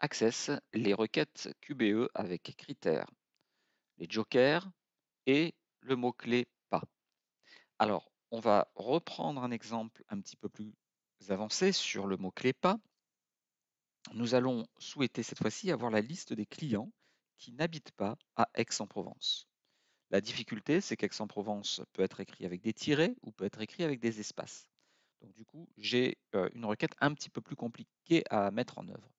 access les requêtes QBE avec critères, les jokers et le mot-clé pas. Alors, on va reprendre un exemple un petit peu plus avancé sur le mot-clé pas. Nous allons souhaiter cette fois-ci avoir la liste des clients qui n'habitent pas à Aix-en-Provence. La difficulté, c'est qu'Aix-en-Provence peut être écrit avec des tirets ou peut être écrit avec des espaces. Donc du coup, j'ai euh, une requête un petit peu plus compliquée à mettre en œuvre.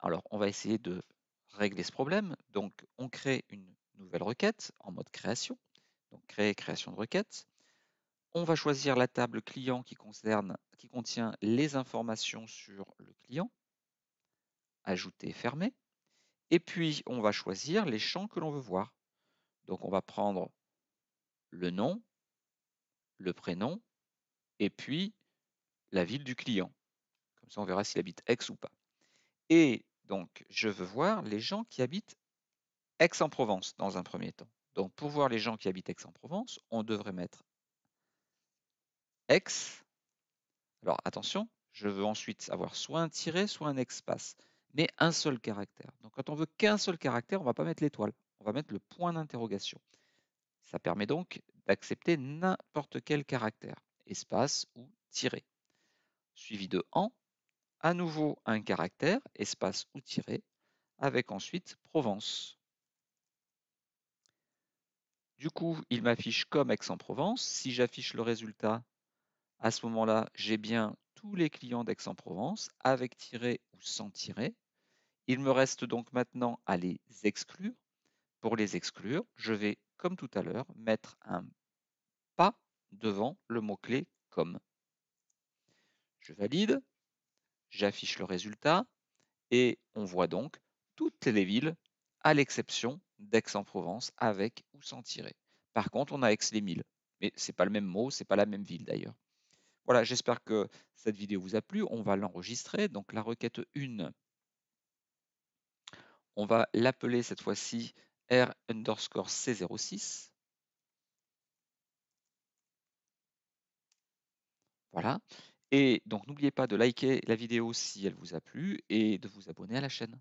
Alors, on va essayer de régler ce problème. Donc, on crée une nouvelle requête en mode création. Donc, créer création de requête. On va choisir la table client qui, concerne, qui contient les informations sur le client. Ajouter, fermer. Et puis, on va choisir les champs que l'on veut voir. Donc, on va prendre le nom, le prénom, et puis la ville du client. Comme ça, on verra s'il habite x ou pas. Et donc, je veux voir les gens qui habitent Aix-en-Provence dans un premier temps. Donc, pour voir les gens qui habitent Aix-en-Provence, on devrait mettre Aix. Alors, attention, je veux ensuite avoir soit un tiré, soit un espace, mais un seul caractère. Donc, quand on veut qu'un seul caractère, on ne va pas mettre l'étoile, on va mettre le point d'interrogation. Ça permet donc d'accepter n'importe quel caractère, espace ou tiré, Suivi de en, à nouveau un caractère, espace ou tiré, avec ensuite Provence. Du coup, il m'affiche comme Aix-en-Provence. Si j'affiche le résultat, à ce moment-là, j'ai bien tous les clients d'Aix-en-Provence, avec tiré ou sans tiré. Il me reste donc maintenant à les exclure. Pour les exclure, je vais, comme tout à l'heure, mettre un pas devant le mot-clé comme. Je valide, J'affiche le résultat et on voit donc toutes les villes à l'exception d'Aix-en-Provence avec ou sans tirer. Par contre, on a Aix-les-Milles, mais ce n'est pas le même mot, ce n'est pas la même ville d'ailleurs. Voilà, j'espère que cette vidéo vous a plu. On va l'enregistrer. Donc la requête 1, on va l'appeler cette fois-ci R underscore C06. Voilà. Et donc n'oubliez pas de liker la vidéo si elle vous a plu et de vous abonner à la chaîne.